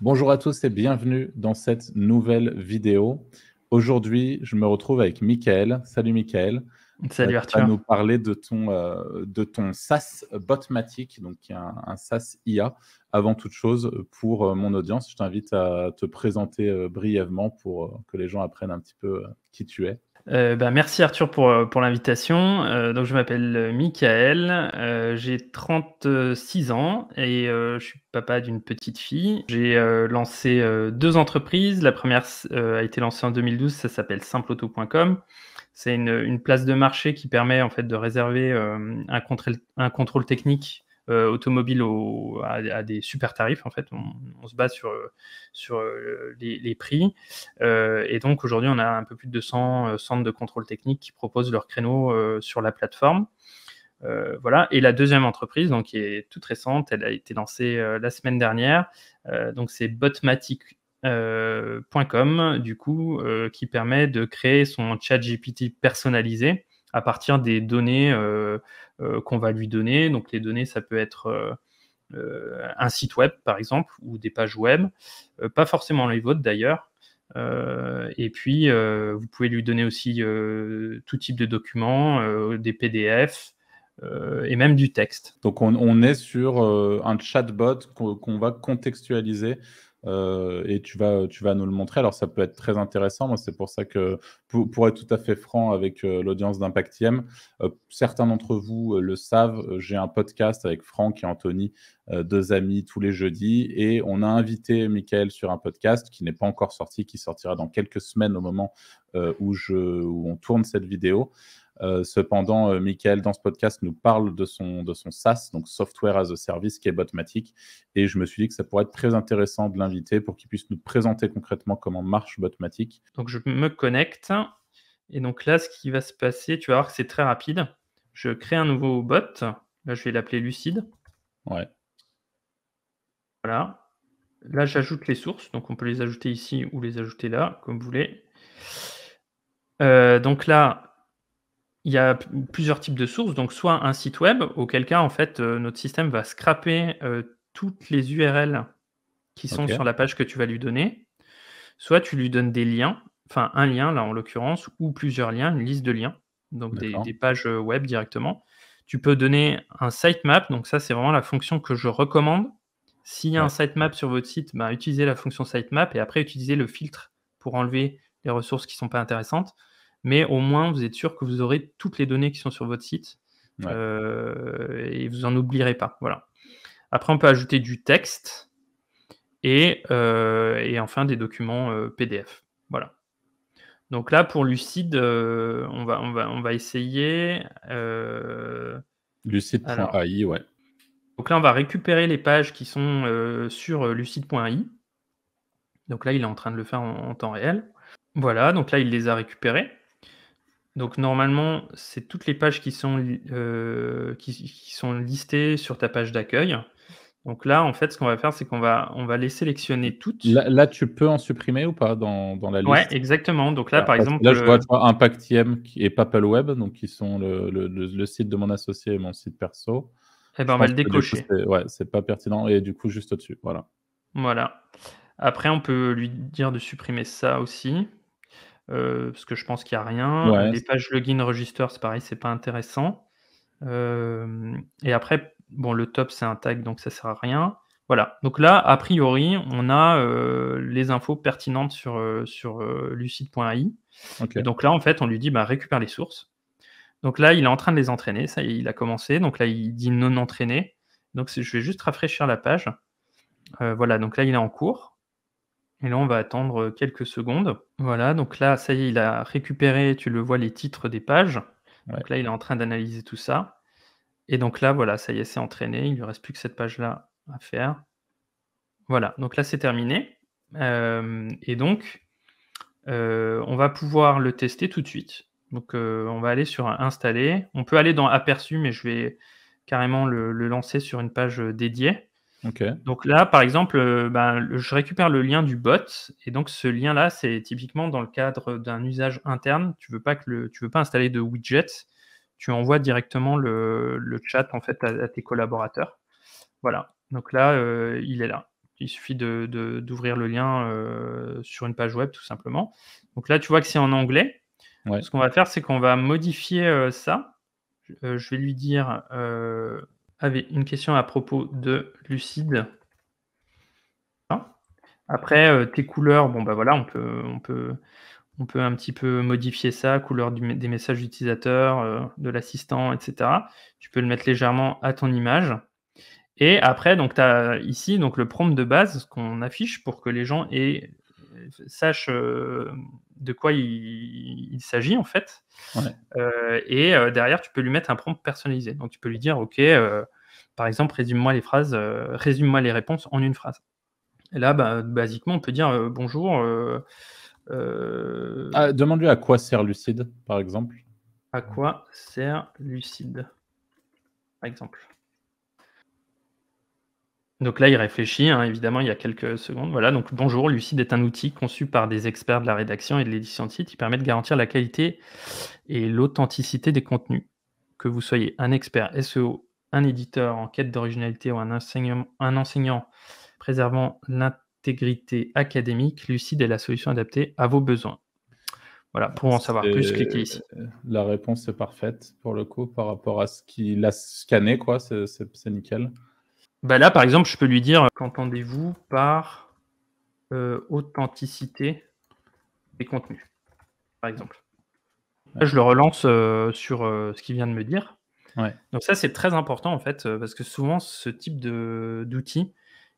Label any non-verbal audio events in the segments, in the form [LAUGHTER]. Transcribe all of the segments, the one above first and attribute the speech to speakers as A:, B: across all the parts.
A: Bonjour à tous et bienvenue dans cette nouvelle vidéo. Aujourd'hui, je me retrouve avec Michael. Salut Michael. Salut Arthur. Euh, tu vas nous parler de ton, euh, de ton SaaS Botmatic, donc un, SaaS IA. Avant toute chose, pour euh, mon audience, je t'invite à te présenter brièvement pour que les gens apprennent un petit peu qui tu es.
B: Euh, bah, merci Arthur pour, euh, l'invitation. Euh, donc je m'appelle Michael, j'ai 36 ans et je suis papa d'une petite fille. J'ai lancé deux entreprises. La première a été lancée en 2012, ça s'appelle simpleauto.com. C'est une, place de marché qui permet en fait de réserver un contrôle technique automobiles euh, automobile à, des super tarifs. En fait, on, se base sur, euh, sur euh, les, prix. et donc aujourd'hui, on a un peu plus de 200 centres de contrôle technique qui proposent leurs créneaux sur la plateforme. voilà. Et la deuxième entreprise, donc, qui est toute récente, elle a été lancée la semaine dernière. donc, c'est botmatic.com, du coup, qui permet de créer son chat GPT personnalisé à partir des données euh, euh, qu'on va lui donner. Donc les données, ça peut être euh, un site web, par exemple, ou des pages web, pas forcément les vôtres d'ailleurs. et puis, vous pouvez lui donner
A: aussi tout type de documents, des PDF, et même du texte. Donc on, est sur un chatbot qu'on va contextualiser euh, et tu vas, tu vas nous le montrer. Alors ça peut être très intéressant. Moi, c'est pour ça que, pour, être tout à fait franc avec euh, l'audience d'Impact euh, certains d'entre vous le savent, j'ai un podcast avec Franck et Anthony, deux amis, tous les jeudis, et on a invité Michael sur un podcast qui n'est pas encore sorti, qui sortira dans quelques semaines au moment où, je, où on tourne cette vidéo. Euh, cependant, euh, Michael, dans ce podcast, nous parle de son, de son SaaS, donc Software as a Service, qui est Botmatic. Et je me suis dit que ça pourrait être très intéressant de l'inviter pour qu'il puisse nous présenter concrètement comment marche Botmatic.
B: Donc, je me connecte. Et donc là, ce qui va se passer, tu vas voir que c'est très rapide. Je crée un nouveau bot. Là, je vais l'appeler Lucide. Ouais. Voilà. Là, j'ajoute les sources. Donc, on peut les ajouter ici ou les ajouter là, comme vous voulez. Euh, donc là, il y a plusieurs types de sources, donc soit un site web, auquel cas, en fait, euh, notre système va scraper euh, toutes les URL qui sont sur la page que tu vas lui donner, soit tu lui donnes des liens, enfin un lien là en l'occurrence, ou plusieurs liens, une liste de liens, donc des, pages euh, web directement. Tu peux donner un sitemap, donc ça c'est vraiment la fonction que je recommande. S'il y a un sitemap sur votre site, bah, utilisez la fonction sitemap et après utilisez le filtre pour enlever les ressources qui ne sont pas intéressantes mais au moins vous êtes sûr que vous aurez toutes les données qui sont sur votre site euh, et vous en oublierez pas. Voilà. Après, on peut ajouter du texte et, euh, enfin des documents euh, PDF. Voilà. Donc là, pour Lucide, on, va, va, on va essayer. Lucide.ai, ouais. Donc là, on va récupérer les pages qui sont sur lucide.ai. Donc là, il est en train de le faire en, en temps réel. Voilà, donc là, il les a récupérés. Donc normalement, c'est toutes les pages qui sont, euh, qui, sont, listées sur ta page d'accueil. Donc là, en fait, ce qu'on va faire, c'est qu'on va, on va les sélectionner
A: toutes. Là, tu peux en supprimer ou pas dans, la liste Oui, exactement. Donc là, ah, par exemple. Là, je euh, vois vois Impactiem et Web, donc qui sont le, site de mon associé et mon site perso. Eh ben, on va le décocher. c'est pas pertinent. Et du coup, juste au-dessus. Voilà.
B: Voilà. Après, on peut lui dire de supprimer ça aussi. Euh, parce que je pense qu'il n'y a rien. Les pages login register, c'est pareil, c'est pas intéressant. Euh, et après, bon, le top, c'est un tag, donc ça sert à rien. Voilà. Donc là, a priori, on a euh, les infos pertinentes sur, sur lucide.ai. Donc là, en fait, on lui dit bah, récupère les sources. Donc là, il est en train de les entraîner. Ça, il a commencé. Donc là, il dit non entraîner Donc je vais juste rafraîchir la page. voilà. Donc là, il est en cours. Et là, on va attendre euh, quelques secondes. Voilà, donc là, ça y est, il a récupéré, tu le vois, les titres des pages. Donc là, il est en train d'analyser tout ça. Et donc là, voilà, ça y est, c'est entraîné. Il ne lui reste plus que cette page-là à faire. Voilà, donc là, c'est terminé. Euh, et donc, euh, on va pouvoir le tester tout de suite. Donc, on va aller sur Installer. On peut aller dans Aperçu, mais je vais carrément le lancer sur une page dédiée. Donc là, par exemple, euh, ben, je récupère le lien du bot. Et donc, ce lien-là, c'est typiquement dans le cadre d'un usage interne. Tu ne veux, pas que tu veux pas installer de widget. Tu envoies directement le, chat en fait, à, tes collaborateurs. Voilà. Donc là, euh, il est là. Il suffit d'ouvrir le lien euh, sur une page web, tout simplement. Donc là, tu vois que c'est en anglais. Ce qu'on va faire, c'est qu'on va modifier ça. je vais lui dire avait une question à propos de Lucide. Hein après, euh, tes couleurs, bon bah voilà, on peut, on peut, on peut un petit peu modifier ça, couleur des messages utilisateurs, euh, de l'assistant, etc. Tu peux le mettre légèrement à ton image. Et après, donc tu as ici donc, le prompt de base, ce qu'on affiche pour que les gens aient sache euh, de quoi il, s'agit en fait. Euh, et euh, derrière, tu peux lui mettre un prompt personnalisé. Donc tu peux lui dire, ok, par exemple, résume-moi les phrases, résume-moi les réponses en une phrase. Et là, bah, basiquement, on peut dire bonjour. Ah, demande-lui à quoi sert Lucide, par exemple. À quoi sert Lucide, par exemple donc là, il réfléchit, hein, évidemment, il y a quelques secondes. Voilà, donc bonjour, Lucide est un outil conçu par des experts de la rédaction et de l'édition de site. qui permet de garantir la qualité et l'authenticité des contenus. Que vous soyez un expert SEO, un éditeur en quête d'originalité ou un, enseignant, un enseignant préservant l'intégrité académique, Lucide est la solution adaptée à vos besoins. Voilà, pour en savoir plus, cliquez ici.
A: Euh, la réponse est parfaite pour le coup par rapport à ce qu'il a scanné, quoi, c'est nickel. Bah là, par exemple,
B: je peux lui dire euh, qu'entendez-vous par euh, authenticité des contenus, par exemple. Là, je le relance euh, sur ce qu'il vient de me dire. Donc ça, c'est très important en fait, parce que souvent, ce type d'outils,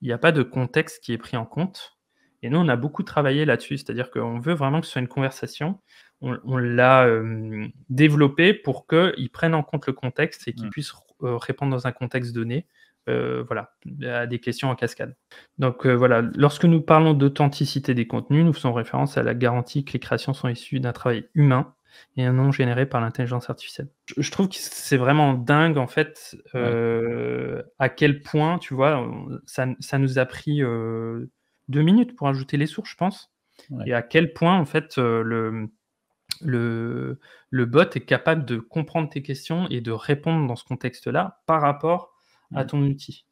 B: il n'y a pas de contexte qui est pris en compte. Et nous, on a beaucoup travaillé là-dessus, c'est-à-dire qu'on veut vraiment que ce soit une conversation. On, l'a développé pour qu'ils prenne en compte le contexte et qu'ils mm. puisse puissent répondre dans un contexte donné euh, voilà, à des questions en cascade. Donc euh, voilà, lorsque nous parlons d'authenticité des contenus, nous faisons référence à la garantie que les créations sont issues d'un travail humain et non généré par l'intelligence artificielle. Je, trouve que c'est vraiment dingue en fait euh, à quel point, tu vois, ça, nous a pris deux minutes pour ajouter les sources, je pense, et à quel point en fait le le, le bot est capable de comprendre tes questions et de répondre dans ce contexte-là par rapport à mm. ton outil.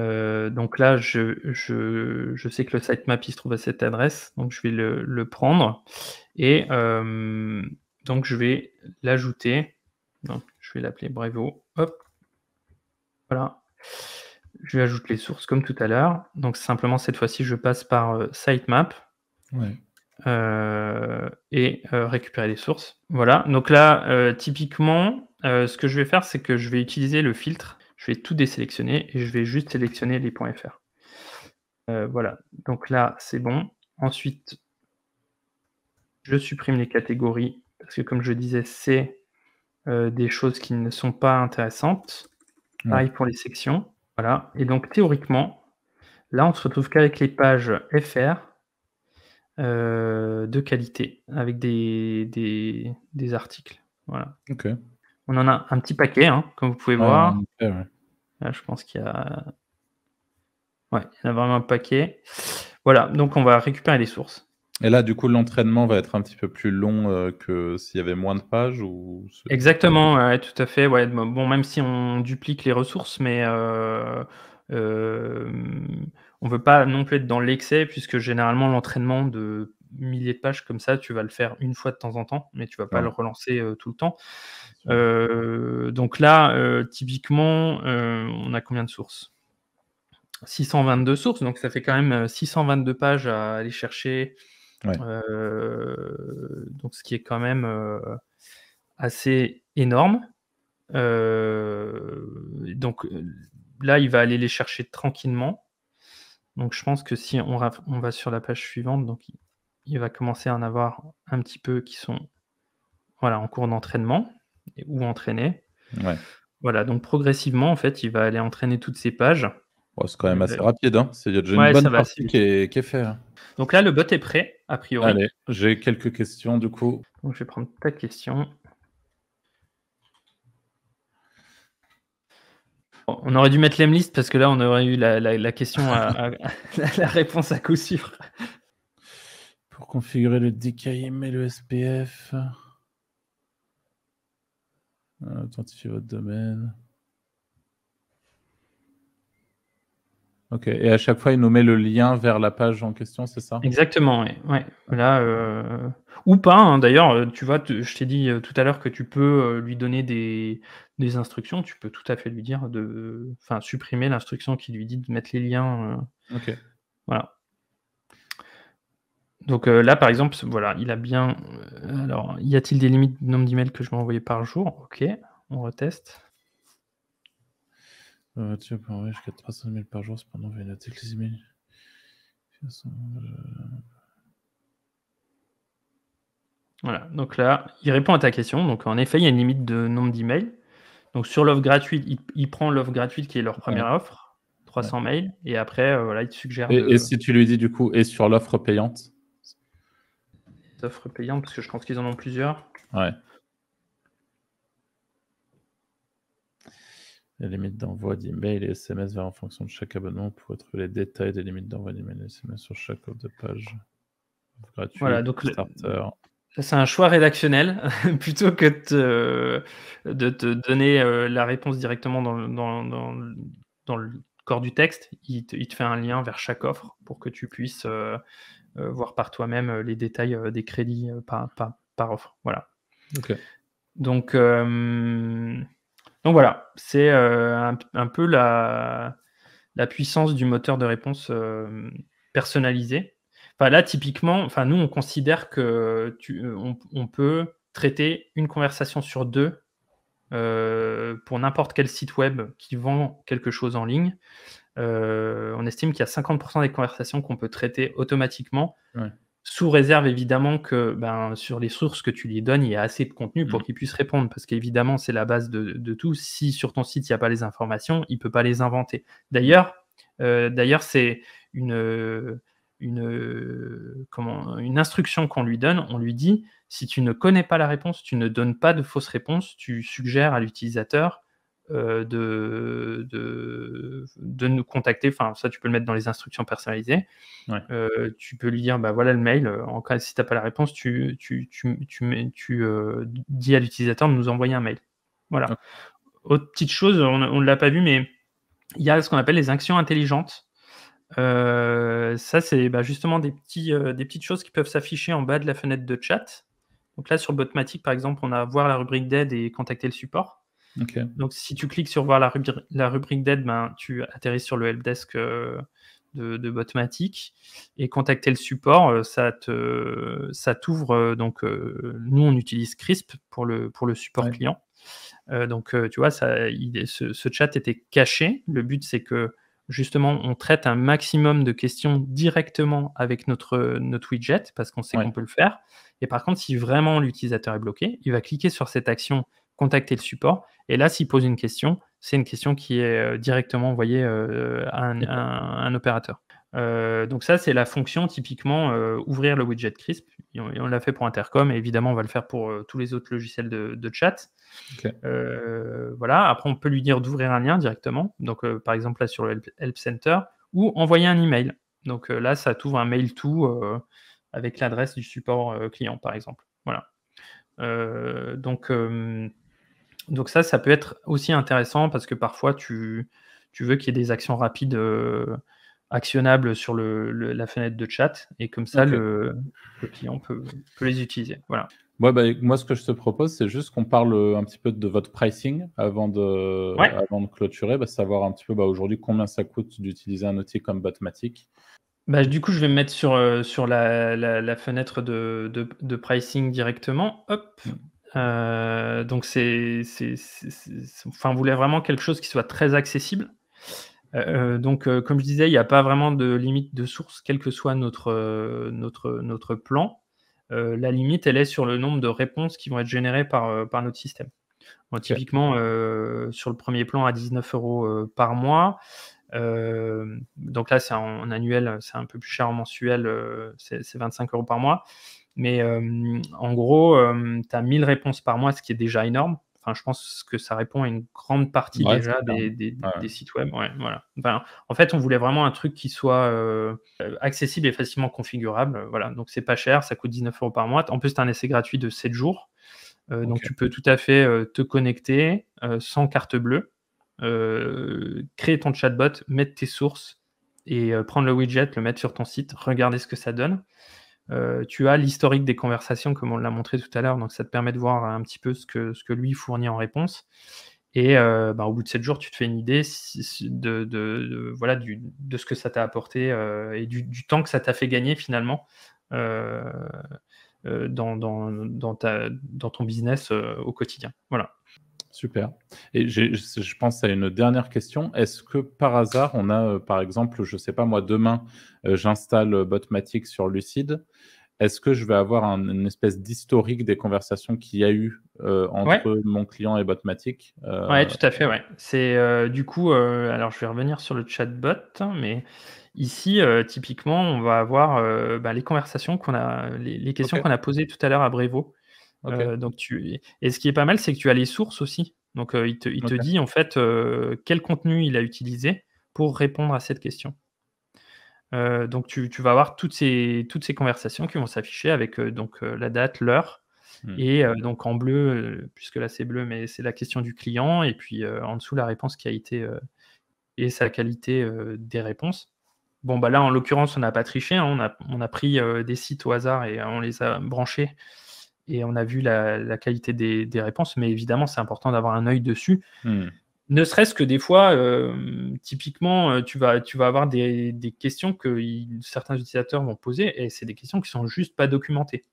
B: Euh, donc là, je, je, sais que le sitemap il se trouve à cette adresse, donc je vais le, le prendre et euh, donc je vais l'ajouter. Je vais l'appeler Brevo. voilà. Je vais ajoute les sources comme tout à l'heure. Donc simplement cette fois-ci, je passe par euh, sitemap. et récupérer les sources. Voilà, donc là, typiquement, ce que je vais faire, c'est que je vais utiliser le filtre je vais tout désélectionner et je vais juste sélectionner les points .fr. Euh, voilà, donc là, c'est bon. Ensuite, je supprime les catégories parce que, comme je disais, c'est euh, des choses qui ne sont pas intéressantes. Pareil pour les sections. Voilà. Et donc, théoriquement, là, on se retrouve qu'avec les pages FR euh, de qualité, avec des, des, des articles. Voilà. Ok. On en a un petit paquet, comme hein, vous pouvez voir. Là, je pense qu'il y a. Ouais, il y a vraiment un paquet. Voilà, donc on va récupérer les sources.
A: Et là, du coup, l'entraînement va être un petit peu plus long euh, que s'il y avait moins de pages
B: Exactement, ouais, tout à fait. Ouais. Bon, même si on duplique les ressources, mais euh, euh, on ne veut pas non plus être dans l'excès, puisque généralement, l'entraînement de milliers de pages comme ça, tu vas le faire une fois de temps en temps, mais tu vas pas le relancer tout le temps. donc là, typiquement, on a combien de sources 622 sources, donc ça fait quand même 622 pages à aller chercher. donc ce qui est quand même assez énorme. donc là, il va aller les chercher tranquillement. Donc je pense que si on, on va sur la page suivante, donc il va commencer à en avoir un petit peu qui sont voilà, en cours d'entraînement ou entraînés. Voilà, donc
A: progressivement,
B: en fait, il va aller entraîner toutes ces pages.
A: c'est quand même euh, assez rapide, hein. c'est déjà une bonne partie qui est, faite. Hein.
B: Donc là, le bot est prêt, a priori. Allez,
A: j'ai quelques questions du coup.
B: je vais prendre ta question. On aurait dû mettre l'M-list parce que là, on aurait eu la, question, à, [LAUGHS]
A: la réponse à coup sûr configurer le DKIM et le SPF. Authentifier votre domaine. Ok, et à chaque fois, il nous met le lien vers la page en question, c'est ça Exactement,
B: Ouais. Là, euh, Ou pas, hein. d'ailleurs, euh, tu vois, je t'ai dit euh, tout à l'heure que tu peux lui donner des... instructions, tu peux tout à fait lui dire de enfin, supprimer l'instruction qui lui dit de mettre les liens. Ok. Voilà. Donc euh, là, par exemple, voilà, il a bien. Euh, alors, y a-t-il des limites du nombre d'emails que je vais envoyer par jour Ok,
A: on reteste. Euh, tu peux envoyer jusqu'à 300 000 par jour, cependant, vais noter les emails. Voilà, donc
B: là, il répond à ta question. Donc en effet, il y a une limite de nombre d'emails. Donc sur l'offre gratuite, il, prend l'offre gratuite qui est leur première offre, 300 mails, et après, voilà, il te suggère. et,
A: si tu lui dis du coup, et sur l'offre payante
B: offres payantes parce que je pense qu'ils en ont
A: plusieurs. Ouais. Les limites d'envoi d'email et SMS vers en fonction de chaque abonnement. pour trouver les détails des limites d'envoi d'email et SMS sur chaque page. Gratuit, voilà, donc starter.
B: C'est un choix rédactionnel [LAUGHS] plutôt que de te donner euh, la réponse directement dans, dans, dans, dans le corps du texte, il te, fait un lien vers chaque offre pour que tu puisses euh, euh, voir par toi-même euh, les détails des crédits par, offre. Voilà. Donc, donc voilà, c'est un, peu la, la, puissance du moteur de réponse personnalisé. Enfin, là, typiquement, enfin, nous, on considère que on peut traiter une conversation sur deux euh, pour n'importe quel site web qui vend quelque chose en ligne, euh, on estime qu'il y a 50% des conversations qu'on peut traiter automatiquement, sous réserve évidemment que ben, sur les sources que tu lui donnes, il y a assez de contenu pour mhm. qu'il puisse répondre, parce qu'évidemment c'est la base de, tout. Si sur ton site il n'y a pas les informations, il ne peut pas les inventer. D'ailleurs, euh, d'ailleurs c'est une une, euh, comment, une instruction qu'on lui donne, on lui dit si tu ne connais pas la réponse, tu ne donnes pas de fausse réponse, tu suggères à l'utilisateur euh, de, de, nous contacter. Enfin, ça, tu peux le mettre dans les instructions personnalisées. Euh, tu peux lui dire bah, voilà le mail. En cas, si tu n'as pas la réponse, tu, tu, tu, tu dis à l'utilisateur de nous envoyer un mail. Voilà. Autre petite chose, on ne l'a pas vu, mais il y a ce qu'on appelle les actions intelligentes. Euh, ça, c'est bah, justement euh, des, petites choses qui peuvent s'afficher en bas de la fenêtre de chat. Donc là, sur Botmatic, par exemple, on a voir la rubrique d'aide et contacter le support. Donc si tu cliques sur voir la, rubrique d'aide, ben, tu atterris sur le helpdesk euh, de, de, Botmatic et contacter le support, ça te ça t'ouvre. Donc nous on utilise Crisp pour le, pour le support client. donc tu vois, ça, il, ce, chat était caché. Le but c'est que justement, on traite un maximum de questions directement avec notre, widget parce qu'on sait qu'on peut le faire. Et par contre, si vraiment l'utilisateur est bloqué, il va cliquer sur cette action contacter le support. Et là, s'il pose une question, c'est une question qui est euh, directement envoyée euh, à un opérateur. Euh, donc ça, c'est la fonction typiquement euh, ouvrir le widget CRISP. on, l'a fait pour Intercom et évidemment, on va le faire pour euh, tous les autres logiciels de, chat. voilà. Après, on peut lui dire d'ouvrir un lien directement. Donc, par exemple, là sur le Help Center ou envoyer un email. Donc là, ça t'ouvre un mail to avec l'adresse du support client, par exemple. Voilà. donc, donc ça, ça peut être aussi intéressant parce que parfois, tu, tu veux qu'il y ait des actions rapides actionnables sur la fenêtre de chat. Et comme ça, le, client peut, les utiliser. Voilà.
A: Bah, moi, ce que je te propose, c'est juste qu'on parle euh, un petit peu de votre pricing avant de, avant de clôturer, bah, savoir un petit peu bah, aujourd'hui combien ça coûte d'utiliser un outil comme Botmatic. Bah,
B: du coup, je vais me mettre sur, euh, sur la, fenêtre de, pricing directement. Hop. Mm. Euh, donc, c'est, enfin, vous voulez vraiment quelque chose qui soit très accessible. Euh, donc, euh, comme je disais, il n'y a pas vraiment de limite de source, quel que soit notre, euh, notre, notre plan. la limite, elle est sur le nombre de réponses qui vont être générées par, par notre système. typiquement, sur le premier plan à 19 euros par mois, donc là, c'est en, annuel, c'est un peu plus cher en mensuel, c'est 25 euros par mois. Mais en gros, tu as 1000 réponses par mois, ce qui est déjà énorme je pense que ça répond à une grande partie déjà des, sites web. en fait, on voulait vraiment un truc qui soit euh, accessible et facilement configurable. Euh, voilà. Donc, c'est pas cher, ça coûte 19 euros par mois. En plus, tu un essai gratuit de 7 jours. Euh, donc, tu peux tout à fait te connecter sans carte bleue, créer ton chatbot, mettre tes sources et prendre le widget, le mettre sur ton site, regarder ce que ça donne. Euh, tu as l'historique des conversations, comme on l'a montré tout à l'heure, donc ça te permet de voir un petit peu ce que, ce que lui fournit en réponse. Et euh, bah, au bout de 7 jours, tu te fais une idée de, voilà, de ce que ça t'a apporté euh, et du, temps que ça t'a fait gagner finalement dans, dans, ton business au quotidien. Voilà.
A: Super. Et je pense à une dernière question. Est-ce que par hasard, on a, euh, par exemple, je ne sais pas, moi, demain, euh, j'installe euh, Botmatic sur Lucide. Est-ce que je vais avoir une espèce d'historique des conversations qu'il y a eu entre mon client et Botmatic Oui, tout à fait. C'est
B: du coup, alors je vais revenir sur le chatbot, hein, mais Ici, typiquement, on va avoir bah, les conversations qu'on a, les, questions qu'on a posées tout à l'heure à Brevo. Euh, donc tu... Et ce qui est pas mal, c'est que tu as les sources aussi. Donc euh, il, te, dit en fait euh, quel contenu il a utilisé pour répondre à cette question. donc tu, vas avoir toutes ces, toutes ces conversations qui vont s'afficher avec donc, la date, l'heure. Hmm. Et donc en bleu, puisque là c'est bleu, mais c'est la question du client, et puis en dessous la réponse qui a été et sa qualité des réponses. Bon, bah là en l'occurrence, on n'a pas triché, hein. on, a, pris des sites au hasard et on les a branchés et on a vu la, qualité des, réponses, mais évidemment, c'est important d'avoir un œil dessus. Hmm. Ne serait-ce que des fois, euh, typiquement, euh, tu vas, avoir des, questions que certains utilisateurs vont poser, et c'est des questions qui sont juste pas documentées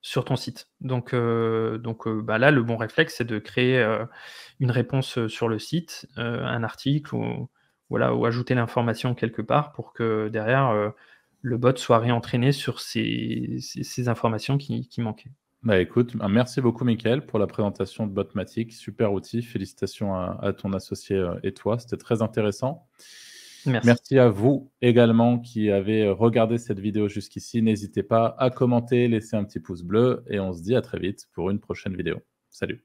B: sur ton site. Donc, euh, bah là, le bon réflexe, c'est de créer une réponse sur le site, un article, voilà, ou ajouter l'information quelque part pour que derrière le bot soit réentraîné sur ces, informations qui, manquaient.
A: Bah écoute, merci beaucoup Michael pour la présentation de Botmatic, super outil, félicitations à, ton associé euh, et toi, c'était très intéressant. Merci. à vous également qui avez regardé cette vidéo jusqu'ici. N'hésitez pas à commenter, laisser un petit pouce bleu et on se dit à très vite pour une prochaine vidéo. Salut.